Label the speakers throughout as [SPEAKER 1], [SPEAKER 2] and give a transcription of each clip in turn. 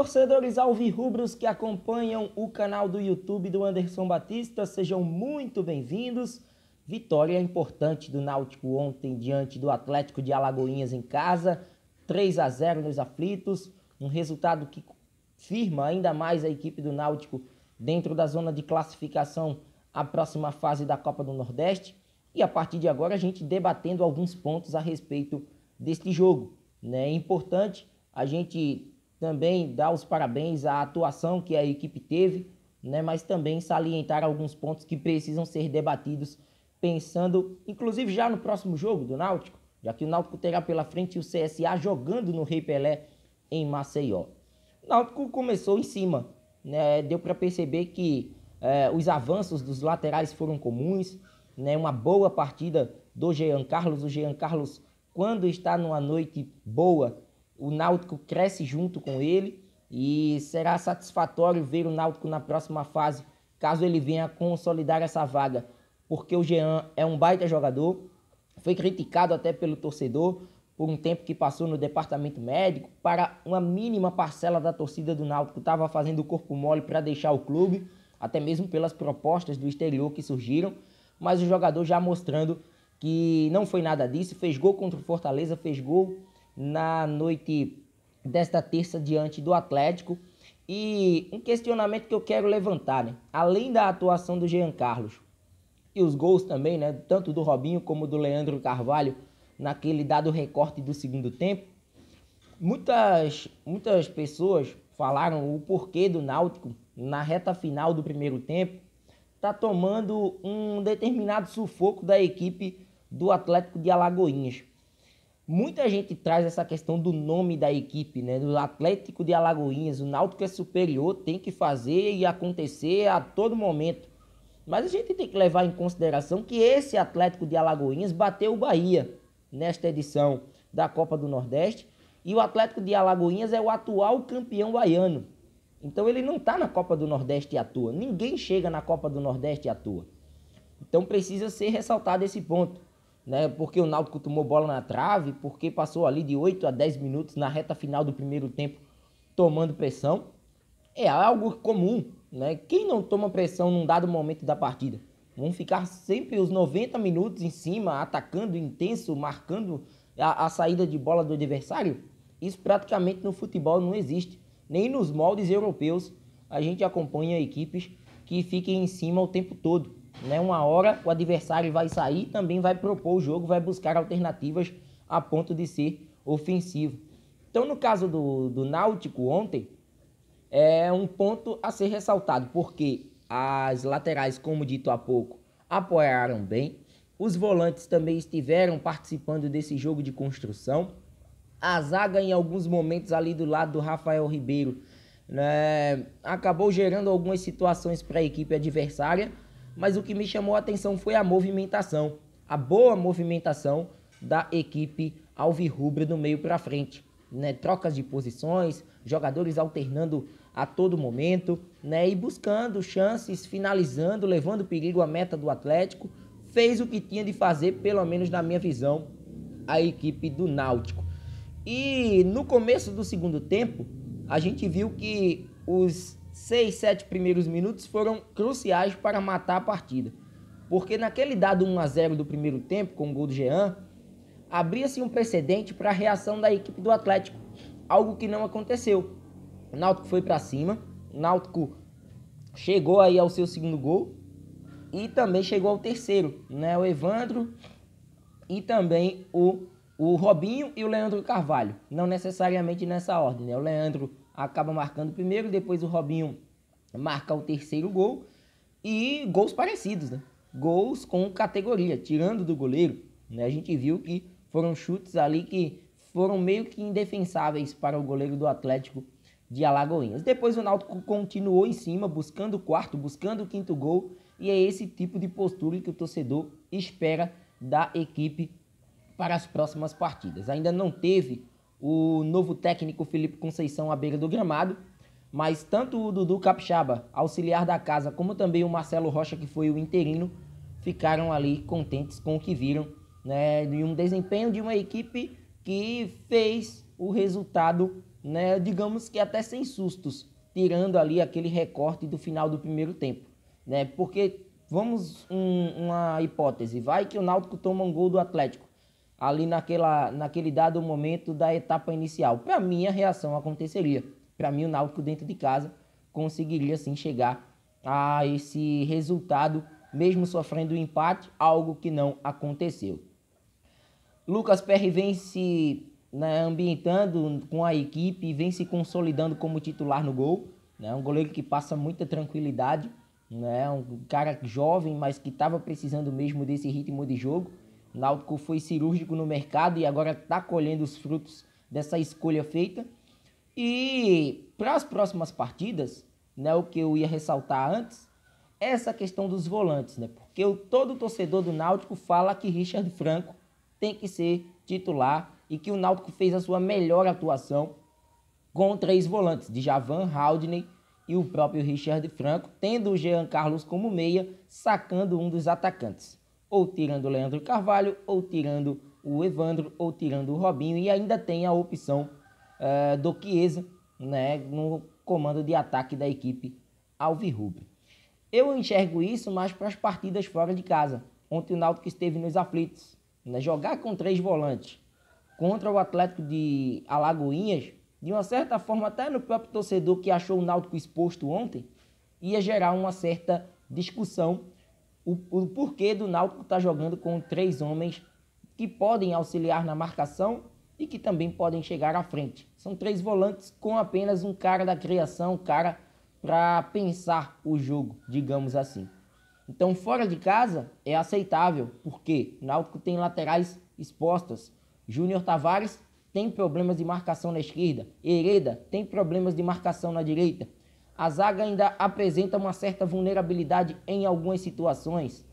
[SPEAKER 1] torcedores alvirrubros que acompanham o canal do YouTube do Anderson Batista, sejam muito bem-vindos. Vitória importante do Náutico ontem diante do Atlético de Alagoinhas em casa, 3 a 0 nos aflitos, um resultado que firma ainda mais a equipe do Náutico dentro da zona de classificação à próxima fase da Copa do Nordeste. E a partir de agora a gente debatendo alguns pontos a respeito deste jogo. Né? É importante a gente também dar os parabéns à atuação que a equipe teve, né, mas também salientar alguns pontos que precisam ser debatidos, pensando inclusive já no próximo jogo do Náutico, já que o Náutico terá pela frente o CSA jogando no Rei Pelé em Maceió. O Náutico começou em cima, né, deu para perceber que é, os avanços dos laterais foram comuns, né, uma boa partida do Jean Carlos, o Jean Carlos quando está numa noite boa, o Náutico cresce junto com ele e será satisfatório ver o Náutico na próxima fase, caso ele venha consolidar essa vaga, porque o Jean é um baita jogador, foi criticado até pelo torcedor por um tempo que passou no departamento médico, para uma mínima parcela da torcida do Náutico estava fazendo o corpo mole para deixar o clube, até mesmo pelas propostas do exterior que surgiram, mas o jogador já mostrando que não foi nada disso, fez gol contra o Fortaleza, fez gol na noite desta terça diante do Atlético. E um questionamento que eu quero levantar, né? além da atuação do Jean Carlos e os gols também, né? tanto do Robinho como do Leandro Carvalho, naquele dado recorte do segundo tempo, muitas, muitas pessoas falaram o porquê do Náutico na reta final do primeiro tempo tá tomando um determinado sufoco da equipe do Atlético de Alagoinhas. Muita gente traz essa questão do nome da equipe, né? Do Atlético de Alagoinhas, o Náutico é superior, tem que fazer e acontecer a todo momento. Mas a gente tem que levar em consideração que esse Atlético de Alagoinhas bateu o Bahia nesta edição da Copa do Nordeste. E o Atlético de Alagoinhas é o atual campeão baiano. Então ele não está na Copa do Nordeste à toa. Ninguém chega na Copa do Nordeste à toa. Então precisa ser ressaltado esse ponto né? Porque o Náutico tomou bola na trave, porque passou ali de 8 a 10 minutos na reta final do primeiro tempo tomando pressão. É algo comum, né? Quem não toma pressão num dado momento da partida? Vão ficar sempre os 90 minutos em cima, atacando intenso, marcando a, a saída de bola do adversário? Isso praticamente no futebol não existe. Nem nos moldes europeus a gente acompanha equipes que fiquem em cima o tempo todo. Né? Uma hora o adversário vai sair, também vai propor o jogo, vai buscar alternativas a ponto de ser ofensivo. Então, no caso do, do Náutico ontem, é um ponto a ser ressaltado, porque as laterais, como dito há pouco, apoiaram bem, os volantes também estiveram participando desse jogo de construção, a zaga, em alguns momentos ali do lado do Rafael Ribeiro, né, acabou gerando algumas situações para a equipe adversária mas o que me chamou a atenção foi a movimentação, a boa movimentação da equipe alvirrubra do meio para frente, né? Trocas de posições, jogadores alternando a todo momento, né? E buscando chances, finalizando, levando perigo à meta do Atlético, fez o que tinha de fazer, pelo menos na minha visão, a equipe do Náutico. E no começo do segundo tempo, a gente viu que os 6, 7 primeiros minutos foram cruciais para matar a partida. Porque naquele dado 1 a 0 do primeiro tempo, com o gol do Jean, abria-se um precedente para a reação da equipe do Atlético, algo que não aconteceu. O Náutico foi para cima, o Náutico chegou aí ao seu segundo gol e também chegou ao terceiro, né? O Evandro e também o, o Robinho e o Leandro Carvalho. Não necessariamente nessa ordem, né? O Leandro acaba marcando o primeiro, depois o Robinho marca o terceiro gol. E gols parecidos, né? Gols com categoria, tirando do goleiro. Né? A gente viu que foram chutes ali que foram meio que indefensáveis para o goleiro do Atlético de Alagoinhas. Depois o Náutico continuou em cima, buscando o quarto, buscando o quinto gol, e é esse tipo de postura que o torcedor espera da equipe para as próximas partidas. Ainda não teve o novo técnico Felipe Conceição à beira do gramado, mas tanto o Dudu Capixaba, auxiliar da casa, como também o Marcelo Rocha, que foi o interino, ficaram ali contentes com o que viram, né, de um desempenho de uma equipe que fez o resultado, né, digamos que até sem sustos, tirando ali aquele recorte do final do primeiro tempo, né, porque vamos um, uma hipótese, vai que o Náutico toma um gol do Atlético, ali naquela, naquele dado momento da etapa inicial. Para mim, a reação aconteceria. Para mim, o Náutico dentro de casa conseguiria sim chegar a esse resultado, mesmo sofrendo o um empate, algo que não aconteceu. Lucas Perry vem se né, ambientando com a equipe vem se consolidando como titular no gol. Né, um goleiro que passa muita tranquilidade, né, um cara jovem, mas que estava precisando mesmo desse ritmo de jogo. Náutico foi cirúrgico no mercado e agora está colhendo os frutos dessa escolha feita. E para as próximas partidas, né, o que eu ia ressaltar antes, é essa questão dos volantes, né? Porque o, todo torcedor do Náutico fala que Richard Franco tem que ser titular e que o Náutico fez a sua melhor atuação com três volantes, de Javan, Haldney e o próprio Richard Franco, tendo o Jean Carlos como meia, sacando um dos atacantes ou tirando o Leandro Carvalho, ou tirando o Evandro, ou tirando o Robinho, e ainda tem a opção uh, do Chiesa né, no comando de ataque da equipe Alvirrubro. Eu enxergo isso mais para as partidas fora de casa. Ontem o Náutico esteve nos aflitos. Né? Jogar com três volantes contra o Atlético de Alagoinhas, de uma certa forma, até no próprio torcedor que achou o Náutico exposto ontem, ia gerar uma certa discussão o, o porquê do Náutico estar tá jogando com três homens que podem auxiliar na marcação e que também podem chegar à frente. São três volantes com apenas um cara da criação, um cara para pensar o jogo, digamos assim. Então, fora de casa é aceitável, porque o Náutico tem laterais expostas. Júnior Tavares tem problemas de marcação na esquerda. Hereda tem problemas de marcação na direita a zaga ainda apresenta uma certa vulnerabilidade em algumas situações.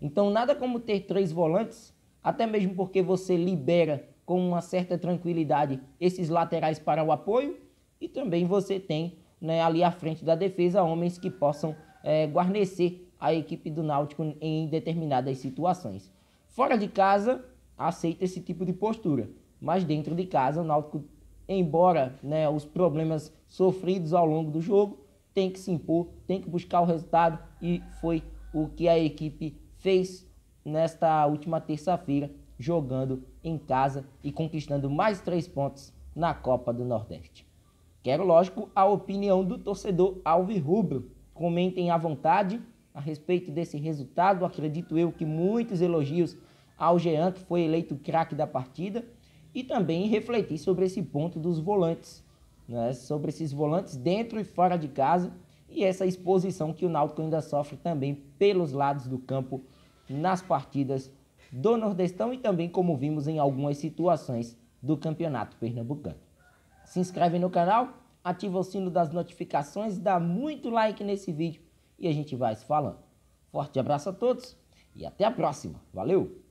[SPEAKER 1] Então, nada como ter três volantes, até mesmo porque você libera com uma certa tranquilidade esses laterais para o apoio e também você tem né, ali à frente da defesa homens que possam é, guarnecer a equipe do Náutico em determinadas situações. Fora de casa, aceita esse tipo de postura, mas dentro de casa, o Náutico, embora né, os problemas sofridos ao longo do jogo, tem que se impor, tem que buscar o resultado e foi o que a equipe fez nesta última terça-feira, jogando em casa e conquistando mais três pontos na Copa do Nordeste. Quero, lógico, a opinião do torcedor Alvirrubro. Comentem à vontade a respeito desse resultado. Acredito eu que muitos elogios ao Jean, que foi eleito craque da partida, e também refletir sobre esse ponto dos volantes né, sobre esses volantes dentro e fora de casa e essa exposição que o Náutico ainda sofre também pelos lados do campo nas partidas do Nordestão e também como vimos em algumas situações do Campeonato Pernambucano. Se inscreve no canal, ativa o sino das notificações, dá muito like nesse vídeo e a gente vai se falando. Forte abraço a todos e até a próxima. Valeu!